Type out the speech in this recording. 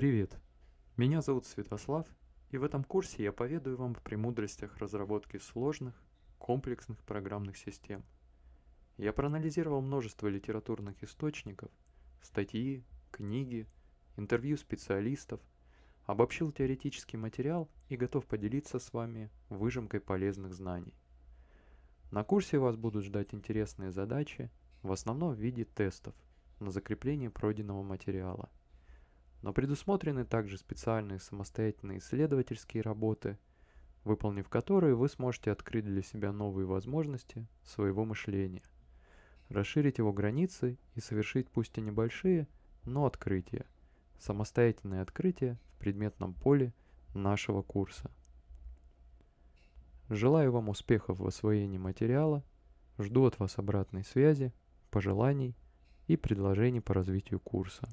Привет! Меня зовут Святослав, и в этом курсе я поведаю вам о премудростях разработки сложных, комплексных программных систем. Я проанализировал множество литературных источников, статьи, книги, интервью специалистов, обобщил теоретический материал и готов поделиться с вами выжимкой полезных знаний. На курсе вас будут ждать интересные задачи, в основном в виде тестов на закрепление пройденного материала – но предусмотрены также специальные самостоятельные исследовательские работы, выполнив которые вы сможете открыть для себя новые возможности своего мышления, расширить его границы и совершить пусть и небольшие, но открытия, самостоятельные открытия в предметном поле нашего курса. Желаю вам успехов в освоении материала, жду от вас обратной связи, пожеланий и предложений по развитию курса.